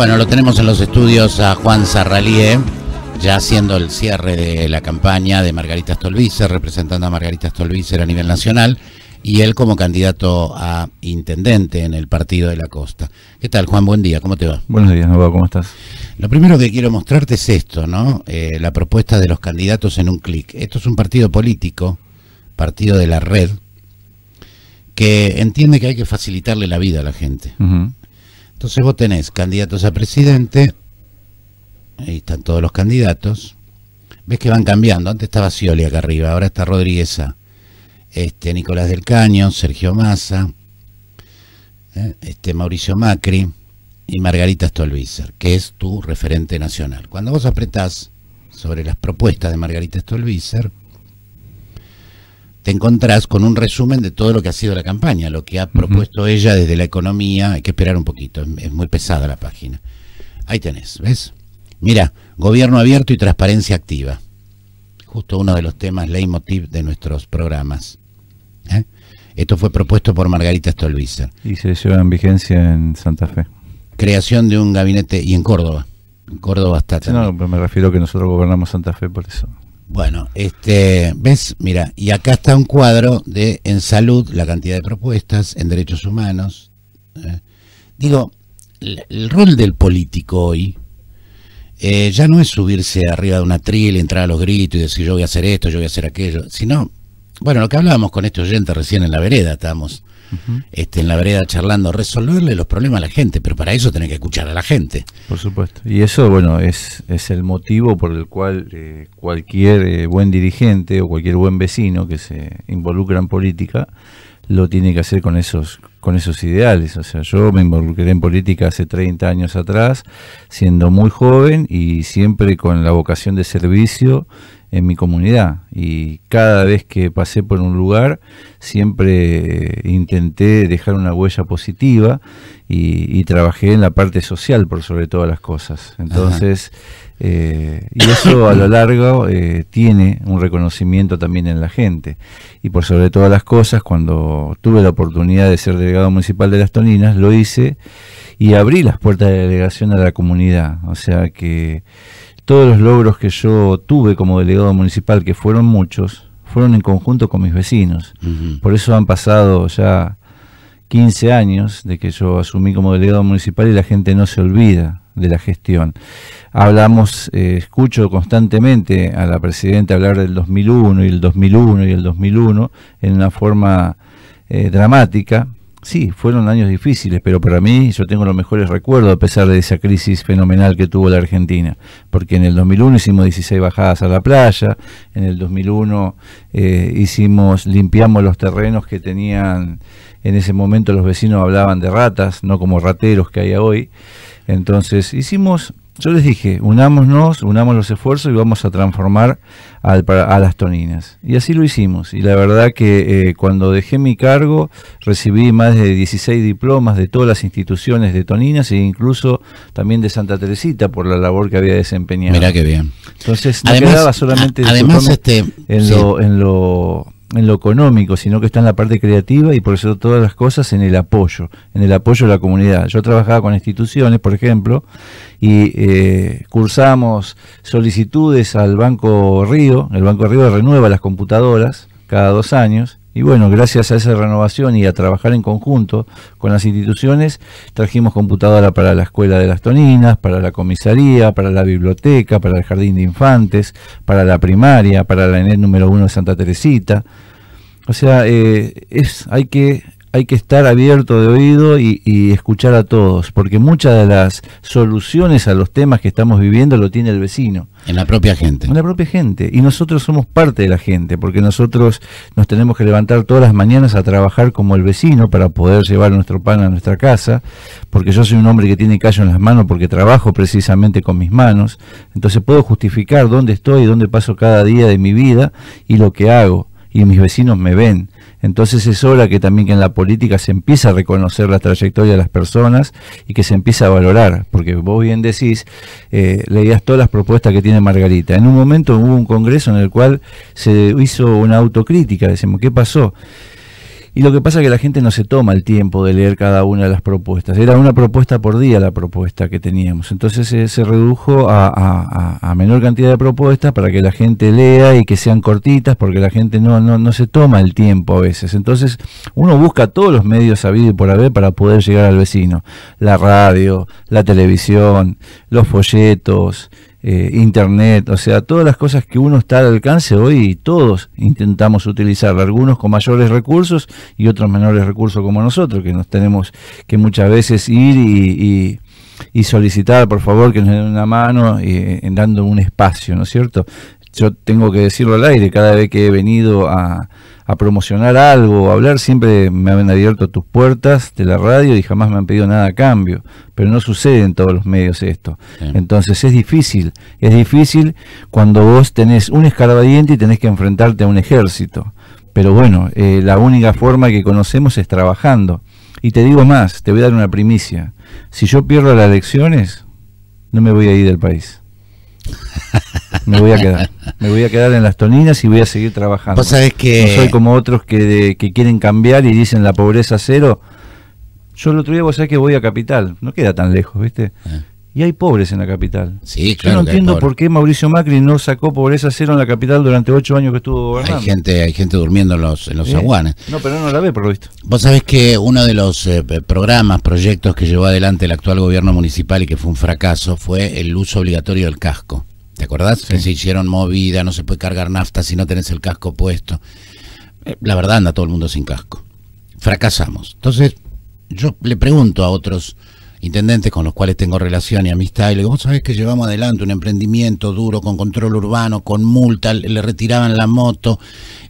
Bueno, lo tenemos en los estudios a Juan Sarralie, ya haciendo el cierre de la campaña de Margarita Stolbizer, representando a Margarita Stolbizer a nivel nacional, y él como candidato a intendente en el Partido de la Costa. ¿Qué tal, Juan? Buen día, ¿cómo te va? Buenos días, ¿cómo estás? Lo primero que quiero mostrarte es esto, ¿no? Eh, la propuesta de los candidatos en un clic. Esto es un partido político, partido de la red, que entiende que hay que facilitarle la vida a la gente. Entonces vos tenés candidatos a presidente, ahí están todos los candidatos. Ves que van cambiando, antes estaba Scioli acá arriba, ahora está Rodríguez, este, Nicolás del Caño, Sergio Massa, eh, este, Mauricio Macri y Margarita Stolbizer, que es tu referente nacional. Cuando vos apretás sobre las propuestas de Margarita Stolbizer, te encontrás con un resumen de todo lo que ha sido la campaña, lo que ha propuesto ella desde la economía. Hay que esperar un poquito, es muy pesada la página. Ahí tenés, ¿ves? Mira, gobierno abierto y transparencia activa. Justo uno de los temas leitmotiv de nuestros programas. ¿eh? Esto fue propuesto por Margarita Stolbizer. Y se lleva en vigencia en Santa Fe. Creación de un gabinete y en Córdoba. En Córdoba está. no, me refiero a que nosotros gobernamos Santa Fe por eso. Bueno, este, ves, mira, y acá está un cuadro de en salud, la cantidad de propuestas, en derechos humanos. ¿eh? Digo, el, rol del político hoy eh, ya no es subirse arriba de una tril, entrar a los gritos y decir yo voy a hacer esto, yo voy a hacer aquello, sino, bueno, lo que hablábamos con este oyente recién en la vereda, estábamos este, en la vereda charlando, resolverle los problemas a la gente, pero para eso tenés que escuchar a la gente. Por supuesto. Y eso, bueno, es, es el motivo por el cual eh, cualquier eh, buen dirigente o cualquier buen vecino que se involucra en política lo tiene que hacer con esos con esos ideales. O sea, yo me involucré en política hace 30 años atrás, siendo muy joven y siempre con la vocación de servicio en mi comunidad y cada vez que pasé por un lugar siempre eh, intenté dejar una huella positiva y, trabajé en la parte social por sobre todas las cosas. Entonces, eh, y eso a lo largo eh, tiene un reconocimiento también en la gente. Y por sobre todas las cosas, cuando tuve la oportunidad de ser delegado municipal de Las Toninas, lo hice y abrí las puertas de delegación a la comunidad. O sea que todos los logros que yo tuve como delegado municipal, que fueron muchos, fueron en conjunto con mis vecinos. Por eso han pasado ya 15 años de que yo asumí como delegado municipal y la gente no se olvida de la gestión. Hablamos, eh, escucho constantemente a la presidenta hablar del 2001 y el 2001 y el 2001 en una forma eh, dramática, Sí, fueron años difíciles, pero para mí yo tengo los mejores recuerdos a pesar de esa crisis fenomenal que tuvo la Argentina, porque en el 2001 hicimos 16 bajadas a la playa, en el 2001 eh, hicimos limpiamos los terrenos que tenían en ese momento los vecinos hablaban de ratas, no como rateros que hay hoy. Entonces hicimos yo les dije, unámonos, unamos los esfuerzos y vamos a transformar a las toninas. Y así lo hicimos. Y la verdad que eh, cuando dejé mi cargo recibí más de 16 diplomas de todas las instituciones de toninas e incluso también de Santa Teresita por la labor que había desempeñado. Mirá qué bien. Entonces no quedaba solamente este, en, lo, en lo en lo económico, sino que está en la parte creativa y por eso todas las cosas en el apoyo, en el apoyo de la comunidad. Yo trabajaba con instituciones, por ejemplo, y eh, cursamos solicitudes al Banco Río, el Banco Río renueva las computadoras cada dos años, y bueno, gracias a esa renovación y a trabajar en conjunto con las instituciones, trajimos computadora para la escuela de las Toninas, para la comisaría, para la biblioteca, para el jardín de infantes, para la primaria, para la ENET número uno de Santa Teresita. O sea, eh, es, hay que hay que estar abierto de oído y, y, escuchar a todos, porque muchas de las soluciones a los temas que estamos viviendo lo tiene el vecino. En la propia gente. En la propia gente. Y nosotros somos parte de la gente, porque nosotros nos tenemos que levantar todas las mañanas a trabajar como el vecino para poder llevar nuestro pan a nuestra casa, porque yo soy un hombre que tiene callo en las manos porque trabajo precisamente con mis manos, entonces puedo justificar dónde estoy, y dónde paso cada día de mi vida y lo que hago y mis vecinos me ven. Entonces es hora que también que en la política se empiece a reconocer la trayectoria de las personas y que se empiece a valorar, porque vos bien decís, eh, leías todas las propuestas que tiene Margarita. En un momento hubo un congreso en el cual se hizo una autocrítica, decimos, ¿qué pasó? Y lo que pasa es que la gente no se toma el tiempo de leer cada una de las propuestas. Era una propuesta por día la propuesta que teníamos. Entonces eh, se redujo a, menor cantidad de propuestas para que la gente lea y que sean cortitas, porque la gente no, no, no se toma el tiempo a veces. Entonces uno busca todos los medios habidos y por haber para poder llegar al vecino. La radio, la televisión, los folletos, eh, internet, o sea, todas las cosas que uno está al alcance hoy, todos intentamos utilizar, algunos con mayores recursos y otros menores recursos como nosotros, que nos tenemos que muchas veces ir y, solicitar, por favor, que nos den una mano eh, en dando un espacio, ¿no es cierto? yo tengo que decirlo al aire, cada vez que he venido a, promocionar algo, a hablar, siempre me han abierto tus puertas de la radio y jamás me han pedido nada a cambio, pero no sucede en todos los medios esto. Entonces es difícil, es difícil cuando vos tenés un escarbadiente y tenés que enfrentarte a un ejército. Pero bueno, eh, la única forma que conocemos es trabajando. Y te digo más, te voy a dar una primicia. Si yo pierdo las elecciones, no me voy a ir del país me voy a quedar. Me voy a quedar en las toninas y voy a seguir trabajando. que... No soy como otros que, quieren cambiar y dicen la pobreza cero. Yo el otro día vos que voy a Capital, no queda tan lejos, ¿viste? Ah. Y hay pobres en la capital. Sí, Yo no entiendo por qué Mauricio Macri no sacó pobreza cero en la capital durante ocho años que estuvo gobernando. Hay gente, hay gente durmiendo en los, en aguanes. No, pero no la ve, por lo visto. Vos sabés que uno de los eh, programas, proyectos que llevó adelante el actual gobierno municipal y que fue un fracaso fue el uso obligatorio del casco. ¿Te acordás? se hicieron movida, no se puede cargar nafta si no tenés el casco puesto. Eh, la verdad anda todo el mundo sin casco. Fracasamos. Entonces, yo le pregunto a otros intendentes con los cuales tengo relación y amistad, y le digo, vos sabés que llevamos adelante un emprendimiento duro con control urbano, con multa, le retiraban la moto,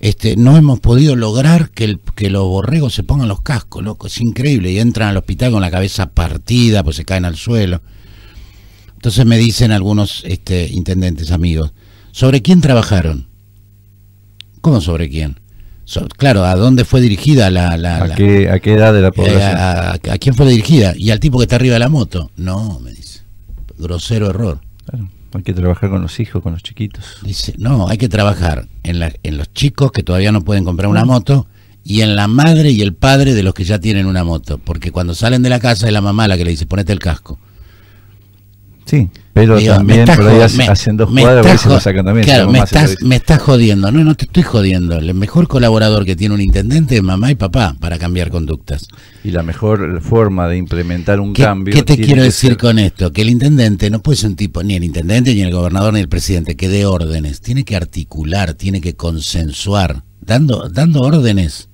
este, no hemos podido lograr que, que los borregos se pongan los cascos, loco, es increíble, y entran al hospital con la cabeza partida, pues se caen al suelo. Entonces me dicen algunos este, intendentes amigos, ¿sobre quién trabajaron? ¿Cómo sobre quién? claro, ¿a dónde fue dirigida la... la, ¿A, qué, edad de la eh, población? a, quién fue dirigida? ¿Y al tipo que está arriba de la moto? No, me dice. Grosero error. Claro, hay que trabajar con los hijos, con los chiquitos. Dice, no, hay que trabajar en, en los chicos que todavía no pueden comprar una mm. moto y en la madre y el padre de los que ya tienen una moto. Porque cuando salen de la casa es la mamá la que le dice, ponete el casco. Sí. Pero también por ahí me, haciendo me estás, jodiendo. No, no te estoy jodiendo. El mejor colaborador que tiene un intendente es mamá y papá para cambiar conductas. Y la mejor forma de implementar un cambio. ¿Qué te quiero decir con esto? Que el intendente no puede ser un tipo, ni el intendente, ni el gobernador, ni el presidente, que dé órdenes. Tiene que articular, tiene que consensuar. Dando, dando órdenes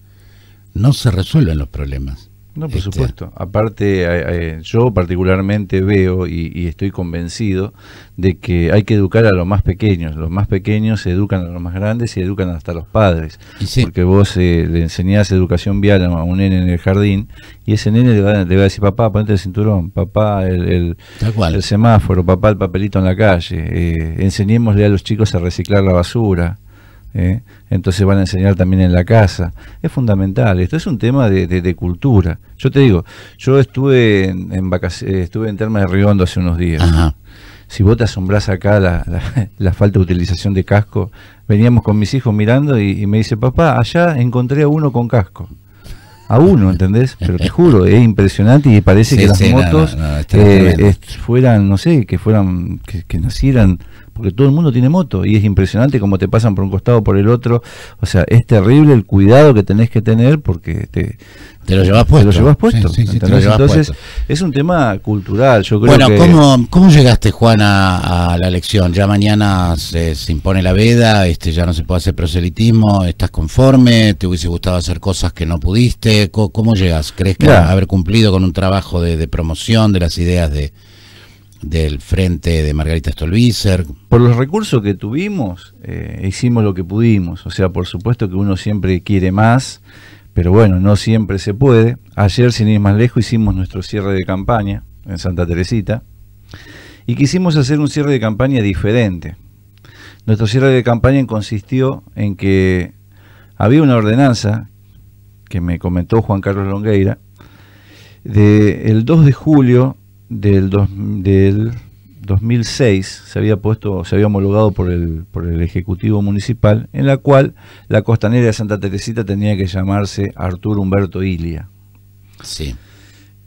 no se resuelven los problemas. No, por este, supuesto. Aparte, yo particularmente veo y, estoy convencido de que hay que educar a los más pequeños. Los más pequeños se educan a los más grandes y educan hasta a los padres. Porque vos eh, le enseñás educación vial a un nene en el jardín y ese nene le va, a decir, papá, ponete el cinturón, papá, el, el, semáforo, papá, el papelito en la calle. Eh, enseñémosle a los chicos a reciclar la basura. ¿eh? entonces van a enseñar también en la casa. Es fundamental, esto es un tema de, cultura. Yo te digo, yo estuve en, en eh, estuve en Termas de Riondo hace unos días. Si vos te asombrás acá la, falta de utilización de casco, veníamos con mis hijos mirando y, me dice, papá, allá encontré a uno con casco a uno, ¿entendés? Pero te juro, es impresionante y parece que las motos eh, fueran, no sé, que fueran, que, que nacieran porque todo el mundo tiene moto y es impresionante cómo te pasan por un costado, por el otro. O sea, es terrible el cuidado que tenés que tener porque te, lo llevas puesto. Te lo llevas puesto. Entonces, es un tema cultural, yo creo Bueno, ¿cómo, llegaste, Juan, a, la elección? Ya mañana se, impone la veda, este ya no se puede hacer proselitismo, ¿estás conforme? ¿Te hubiese gustado hacer cosas que no pudiste? ¿Cómo, llegas? ¿Crees que haber cumplido con un trabajo de promoción de las ideas de, del frente de Margarita Stolbizer. Por los recursos que tuvimos, eh, hicimos lo que pudimos. O sea, por supuesto que uno siempre quiere más, pero bueno, no siempre se puede. Ayer, sin ir más lejos, hicimos nuestro cierre de campaña en Santa Teresita y quisimos hacer un cierre de campaña diferente. Nuestro cierre de campaña consistió en que había una ordenanza que me comentó Juan Carlos Longueira del el 2 de julio del, dos, del 2006 se había puesto, se había homologado por el, por el Ejecutivo Municipal, en la cual la costanera de Santa Teresita tenía que llamarse Arturo Humberto Ilia. Sí.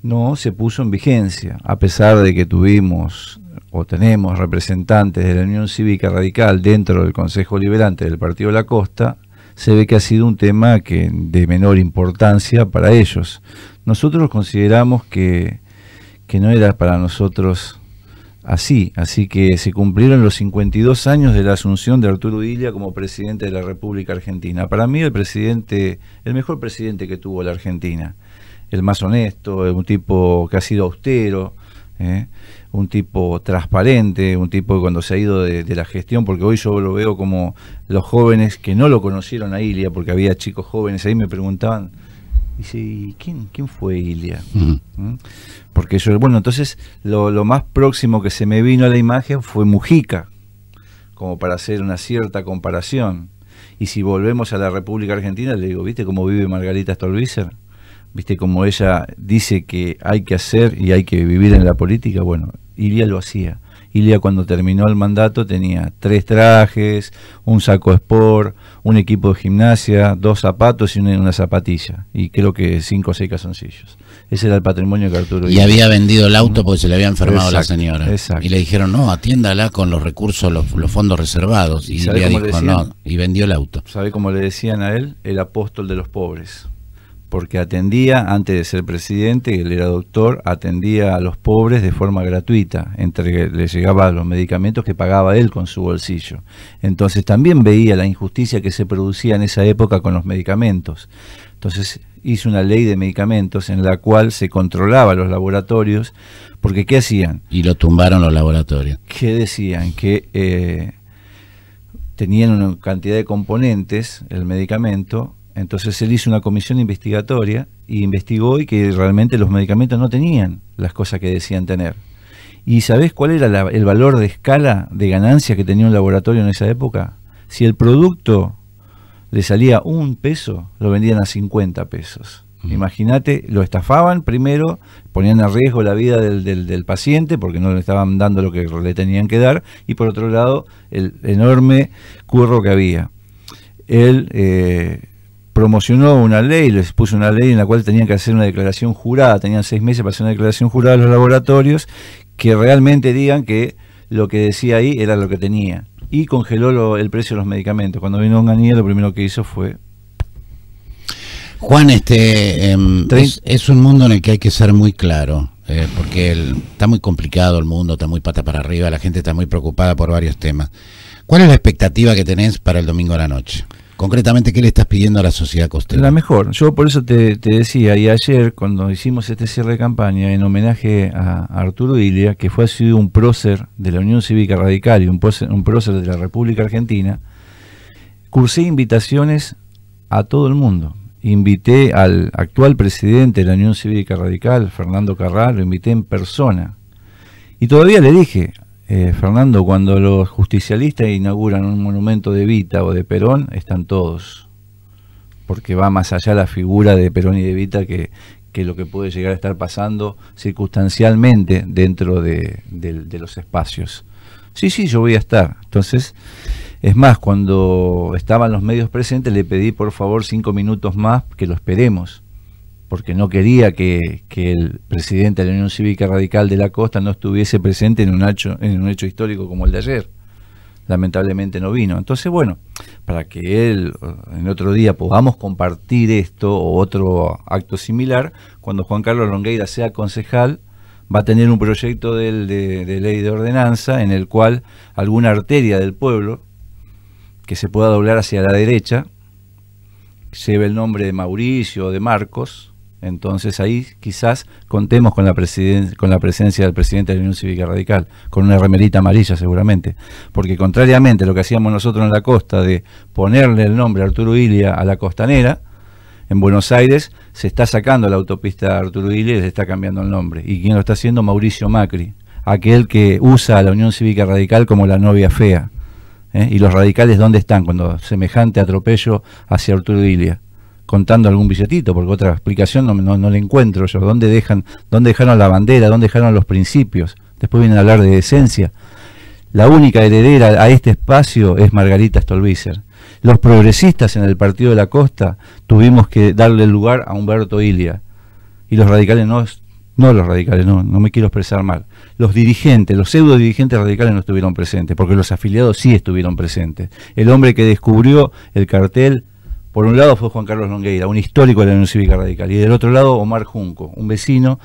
No se puso en vigencia, a pesar de que tuvimos o tenemos representantes de la Unión Cívica Radical dentro del Consejo Liberante del Partido de la Costa, se ve que ha sido un tema que de menor importancia para ellos. Nosotros consideramos que que no era para nosotros así. Así que se cumplieron los 52 años de la asunción de Arturo Ilia como presidente de la República Argentina. Para mí el presidente, el mejor presidente que tuvo la Argentina, el más honesto, eh, un tipo que ha sido austero, eh, un tipo transparente, un tipo que cuando se ha ido de, de, la gestión, porque hoy yo lo veo como los jóvenes que no lo conocieron a Ilia, porque había chicos jóvenes ahí me preguntaban Dice, ¿y quién, quién fue Ilia? ¿Mm? Porque yo, bueno, entonces lo, más próximo que se me vino a la imagen fue Mujica, como para hacer una cierta comparación. Y si volvemos a la República Argentina, le digo, ¿viste cómo vive Margarita Stolbizer? ¿Viste cómo ella dice que hay que hacer y hay que vivir en la política? Bueno, Ilia lo hacía. Ilia cuando terminó el mandato tenía tres trajes, un saco sport, un equipo de gimnasia, dos zapatos y una, zapatilla. Y creo que cinco o seis casoncillos. Ese era el patrimonio que Arturo Y había vendido el auto porque se le había enfermado la señora. Y le dijeron, no, atiéndala con los recursos, los, fondos reservados. Y, y dijo, no, y vendió el auto. ¿Sabe cómo le decían a él? El apóstol de los pobres porque atendía, antes de ser presidente, él era doctor, atendía a los pobres de forma gratuita, entre que les llegaba los medicamentos que pagaba él con su bolsillo. Entonces también veía la injusticia que se producía en esa época con los medicamentos. Entonces hizo una ley de medicamentos en la cual se controlaba los laboratorios, porque ¿qué hacían? Y lo tumbaron los laboratorios. ¿Qué decían? Que eh, tenían una cantidad de componentes, el medicamento, entonces él hizo una comisión investigatoria y investigó y que realmente los medicamentos no tenían las cosas que decían tener. ¿Y sabés cuál era el valor de escala de ganancia que tenía un laboratorio en esa época? Si el producto le salía un peso, lo vendían a 50 pesos. Mm. Imagínate, lo estafaban primero, ponían a riesgo la vida del, paciente porque no le estaban dando lo que le tenían que dar, y por otro lado, el enorme curro que había. Él eh, promocionó una ley, les puso una ley en la cual tenían que hacer una declaración jurada, tenían seis meses para hacer una declaración jurada a los laboratorios, que realmente digan que lo que decía ahí era lo que tenía. Y congeló el precio de los medicamentos. Cuando vino Onganía, lo primero que hizo fue... Juan, este em, es, un mundo en el que hay que ser muy claro. Eh, porque está muy complicado el mundo, está muy pata para arriba, la gente está muy preocupada por varios temas. ¿Cuál es la expectativa que tenés para el domingo a la noche? Concretamente, ¿qué le estás pidiendo a la sociedad costera? La mejor. Yo por eso te, decía, y ayer cuando hicimos este cierre de campaña en homenaje a, Arturo Ilia, que fue ha sido un prócer de la Unión Cívica Radical y un prócer, de la República Argentina, cursé invitaciones a todo el mundo. Invité al actual presidente de la Unión Cívica Radical, Fernando Carral, lo invité en persona. Y todavía le dije, eh, Fernando, cuando los justicialistas inauguran un monumento de Vita o de Perón, están todos, porque va más allá la figura de Perón y de Vita que, lo que puede llegar a estar pasando circunstancialmente dentro de, de los espacios. Sí, sí, yo voy a estar. Entonces, es más, cuando estaban los medios presentes, le pedí por favor cinco minutos más que lo esperemos porque no quería que, el presidente de la Unión Cívica Radical de la Costa no estuviese presente en un hecho, en un hecho histórico como el de ayer. Lamentablemente no vino. Entonces, bueno, para que él eh, en otro día podamos compartir esto o otro acto similar, cuando Juan Carlos Longueira sea concejal, va a tener un proyecto de, de ley de ordenanza en el cual alguna arteria del pueblo que se pueda doblar hacia la derecha lleve el nombre de Mauricio o de Marcos, entonces ahí quizás contemos con la, con la presencia del presidente de la Unión Cívica Radical, con una remerita amarilla seguramente, porque contrariamente a lo que hacíamos nosotros en la costa de ponerle el nombre Arturo Ilia a la costanera, en Buenos Aires se está sacando la autopista Arturo Ilia y se está cambiando el nombre. Y quién lo está haciendo Mauricio Macri, aquel que usa a la Unión Cívica Radical como la novia fea. ¿eh? ¿Y los radicales dónde están cuando semejante atropello hacia Arturo Ilia? contando algún billetito, porque otra explicación no, no, no le encuentro yo. ¿Dónde, dejan, ¿Dónde dejaron la bandera? ¿Dónde dejaron los principios? Después vienen a hablar de esencia. La única heredera a este espacio es Margarita Stolbizer. Los progresistas en el Partido de la Costa tuvimos que darle lugar a Humberto Ilia. Y los radicales no, no los radicales, no, no me quiero expresar mal. Los dirigentes, los pseudo dirigentes radicales no estuvieron presentes, porque los afiliados sí estuvieron presentes. El hombre que descubrió el cartel por un lado fue Juan Carlos Longueira, un histórico de la Unión Cívica Radical, y del otro lado Omar Junco, un vecino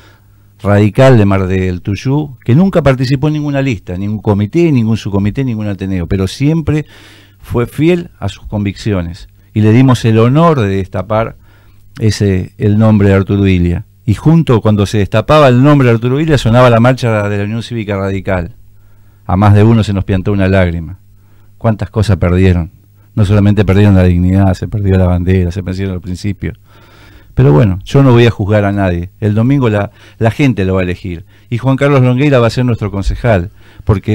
radical de Mar del Tuyú, que nunca participó en ninguna lista, ningún comité, ningún subcomité, ningún ateneo, pero siempre fue fiel a sus convicciones. Y le dimos el honor de destapar ese, el nombre de Arturo Ilia. Y junto, cuando se destapaba el nombre de Arturo Ilia, sonaba la marcha de la Unión Cívica Radical. A más de uno se nos piantó una lágrima. ¿Cuántas cosas perdieron? no solamente perdieron la dignidad, se perdió la bandera, se perdieron el principio. Pero bueno, yo no voy a juzgar a nadie. El domingo la, la gente lo va a elegir. Y Juan Carlos Longueira va a ser nuestro concejal, porque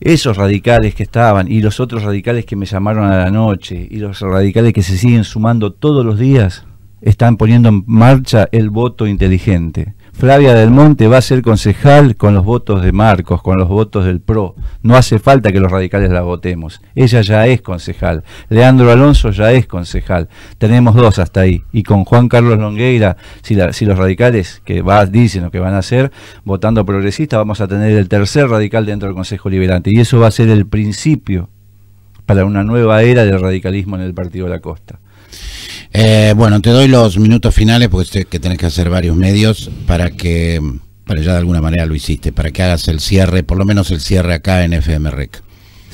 esos radicales que estaban y los otros radicales que me llamaron a la noche y los radicales que se siguen sumando todos los días, están poniendo en marcha el voto inteligente. Flavia del Monte va a ser concejal con los votos de Marcos, con los votos del PRO. No hace falta que los radicales la votemos. Ella ya es concejal. Leandro Alonso ya es concejal. Tenemos dos hasta ahí. Y con Juan Carlos Longueira, si, los radicales que dicen lo que van a hacer, votando progresista, vamos a tener el tercer radical dentro del Consejo Liberante. Y eso va a ser el principio para una nueva era del radicalismo en el Partido de la Costa. Eh, bueno, te doy los minutos finales porque sé que tenés que hacer varios medios para que, para ya de alguna manera lo hiciste, para que hagas el cierre, por lo menos el cierre acá en FMREC.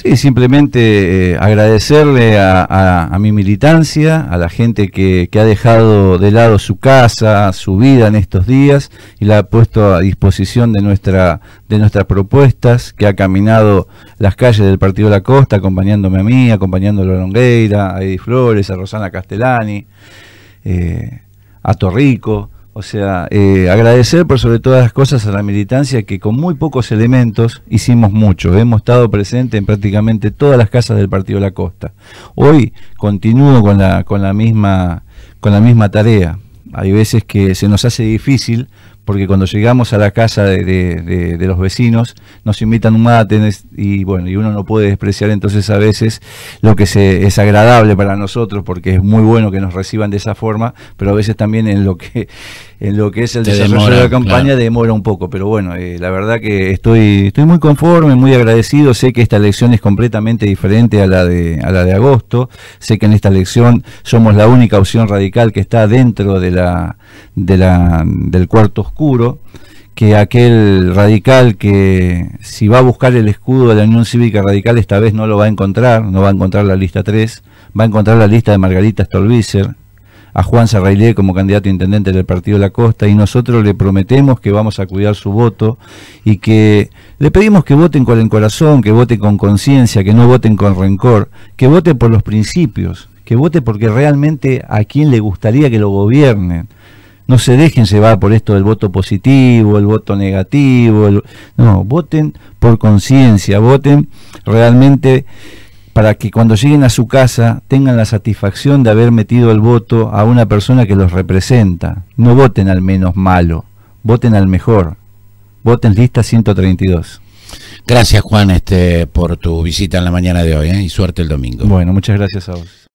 Sí, simplemente eh, agradecerle a, mi militancia, a la gente que, ha dejado de lado su casa, su vida en estos días y la ha puesto a disposición de, nuestra, de nuestras propuestas, que ha caminado las calles del Partido de la Costa acompañándome a mí, acompañando a Longueira, a Edith Flores, a Rosana Castellani, eh, a Torrico. O sea, eh, agradecer por sobre todas las cosas a la militancia que con muy pocos elementos hicimos mucho. Hemos estado presentes en prácticamente todas las casas del Partido de la Costa. Hoy continúo con la, con la, misma, con la misma tarea. Hay veces que se nos hace difícil porque cuando llegamos a la casa de, los vecinos nos invitan un mate y bueno, y uno no puede despreciar entonces a veces lo que se, es agradable para nosotros, porque es muy bueno que nos reciban de esa forma, pero a veces también en lo que, en lo que es el desarrollo de la campaña demora un poco, pero bueno, eh, la verdad que estoy, estoy muy conforme, muy agradecido, sé que esta elección es completamente diferente a la de, a la de agosto, sé que en esta elección somos la única opción radical que está dentro de la, de la, del cuarto que aquel radical que si va a buscar el escudo de la Unión Cívica Radical esta vez no lo va a encontrar, no va a encontrar la lista 3, va a encontrar la lista de Margarita Stolbizer, a Juan Sarrailé como candidato a intendente del Partido de la Costa y nosotros le prometemos que vamos a cuidar su voto y que le pedimos que voten con el corazón, que voten con conciencia, que no voten con rencor, que voten por los principios, que vote porque realmente a quien le gustaría que lo gobiernen no se dejen llevar por esto del voto positivo, el voto negativo, no, voten por conciencia, voten realmente para que cuando lleguen a su casa tengan la satisfacción de haber metido el voto a una persona que los representa. No voten al menos malo, voten al mejor. Voten lista 132. Gracias Juan este, por tu visita en la mañana de hoy ¿eh? y suerte el domingo. Bueno, muchas gracias a vos.